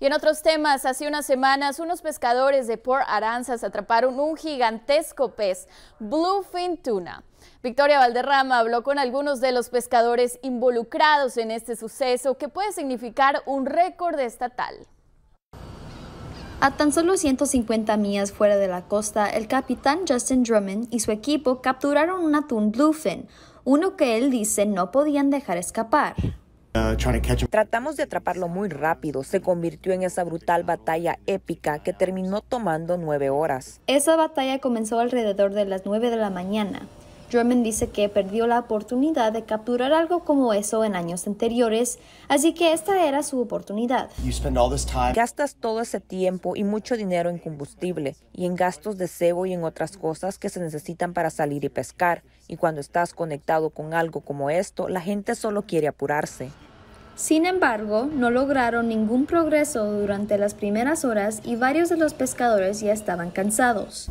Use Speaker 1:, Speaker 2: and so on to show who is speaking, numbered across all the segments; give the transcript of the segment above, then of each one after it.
Speaker 1: Y en otros temas, hace unas semanas unos pescadores de Port Aranzas atraparon un gigantesco pez, bluefin tuna. Victoria Valderrama habló con algunos de los pescadores involucrados en este suceso que puede significar un récord estatal. A tan solo 150 millas fuera de la costa, el capitán Justin Drummond y su equipo capturaron un atún bluefin, uno que él dice no podían dejar escapar.
Speaker 2: Uh, Tratamos de atraparlo muy rápido. Se convirtió en esa brutal batalla épica que terminó tomando nueve horas.
Speaker 1: Esa batalla comenzó alrededor de las nueve de la mañana. German dice que perdió la oportunidad de capturar algo como eso en años anteriores, así que esta era su oportunidad.
Speaker 2: Gastas todo ese tiempo y mucho dinero en combustible y en gastos de cebo y en otras cosas que se necesitan para salir y pescar, y cuando estás conectado con algo como esto, la gente solo quiere apurarse.
Speaker 1: Sin embargo, no lograron ningún progreso durante las primeras horas y varios de los pescadores ya estaban cansados.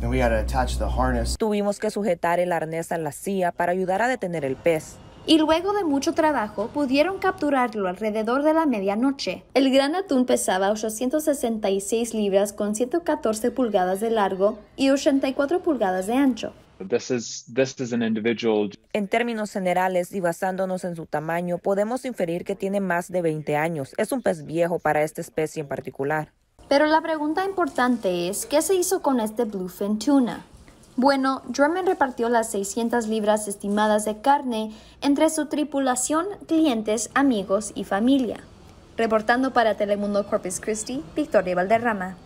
Speaker 2: Tuvimos que sujetar el arnés a la silla para ayudar a detener el pez
Speaker 1: y luego de mucho trabajo pudieron capturarlo alrededor de la medianoche. El gran atún pesaba 866 libras con 114 pulgadas de largo y 84 pulgadas de ancho. This is, En términos generales y basándonos
Speaker 2: en su tamaño, podemos inferir que tiene más de 20 años. Es un pez viejo para esta especie en particular.
Speaker 1: Pero la pregunta importante es, ¿qué se hizo con este bluefin tuna? Bueno, Drummond repartió las 600 libras estimadas de carne entre su tripulación, clientes, amigos y familia. Reportando para Telemundo Corpus Christi, Victoria Valderrama.